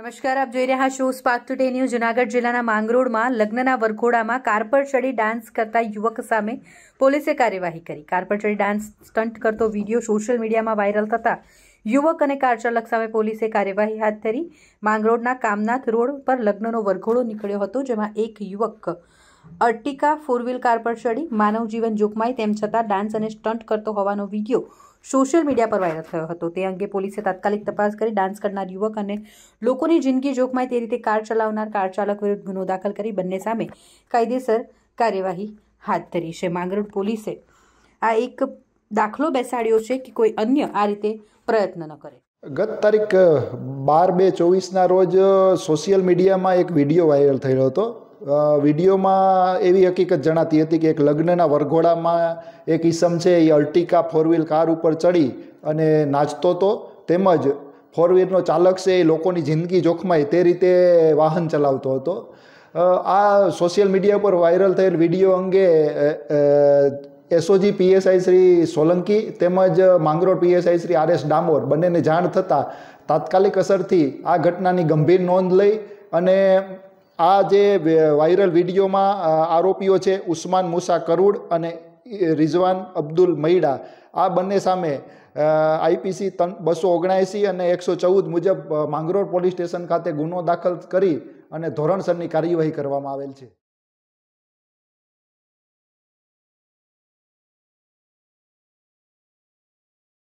નમસ્કાર આપ જોઈ રહ્યા છો સ્પાર્ક ટુડે ન્યૂઝ જુનાગઢ જિલ્લાના માંગરોળમાં લગ્નના વરઘોડામાં કાર પર ચડી ડાન્સ કરતા યુવક સામે પોલીસે કાર્યવાહી કરી કાર પર ચડી ડાન્સ સ્ટન્ટ કરતો વિડીયો સોશિયલ મીડિયામાં વાયરલ થતા યુવક અને કાર ચાલક સામે પોલીસે કાર્યવાહી હાથ ધરી માંગરોળના કામનાથ રોડ પર લગ્નનો વરઘોડો નીકળ્યો હતો જેમાં એક યુવક અર્ટિકા ફોર વ્હીલ કાર પર ચડી માનવ જીવન જોખમાય તેમ છતાં ડાન્સ અને સ્ટન્ટ કરતો હોવાનો વિડીયો સોશિયલ મીડિયા પર વાયરલ થયો હતો તે અંગે પોલીસે તાત્કાલિક તપાસ કરી ડાન્સ કરનાર યુવક અને લોકોની જિંદગી જોખમાય તે રીતે કાર ચલાવનાર કાર ચાલક વિરુદ્ધ ગુનો દાખલ કરી બંને સામે કાયદેસર કાર્યવાહી હાથ ધરી છે માંગરોળ પોલીસે આ એક દાખલો બેસાડ્યો છે કે કોઈ અન્ય આ રીતે પ્રયત્ન ન કરે ગત તારીખ બાર બે ચોવીસના રોજ સોશિયલ મીડિયામાં એક વિડીયો વાયરલ થયો હતો વિડીયોમાં એવી હકીકત જણાતી હતી કે એક લગ્નના વરઘોડામાં એક ઈસમ છે એ અલ્ટિકા ફોર વ્હીલ કાર ઉપર ચડી અને નાચતો હતો તેમજ ફોર વ્હીલનો ચાલક છે એ લોકોની જિંદગી જોખમાય તે રીતે વાહન ચલાવતો હતો આ સોશિયલ મીડિયા પર વાયરલ થયેલ વિડીયો અંગે એસઓજી પીએસઆઈ શ્રી સોલંકી તેમજ માંગરોળ પીએસઆઈ શ્રી આરએસ ડામોર બંનેને જાણ થતાં તાત્કાલિક અસરથી આ ઘટનાની ગંભીર નોંધ લઈ અને આ જે વાયરલ વિડીયોમાં આરોપીઓ છે ઉસ્માન મુસા કરુડ અને રિઝવાન અબ્દુલ મૈડા આ બંને સામે આઈપીસી તન બસો ઓગણાએંસી અને એકસો ચૌદ મુજબ માંગરોળ પોલીસ સ્ટેશન ખાતે ગુનો દાખલ કરી અને ધોરણસરની કાર્યવાહી કરવામાં આવેલ છે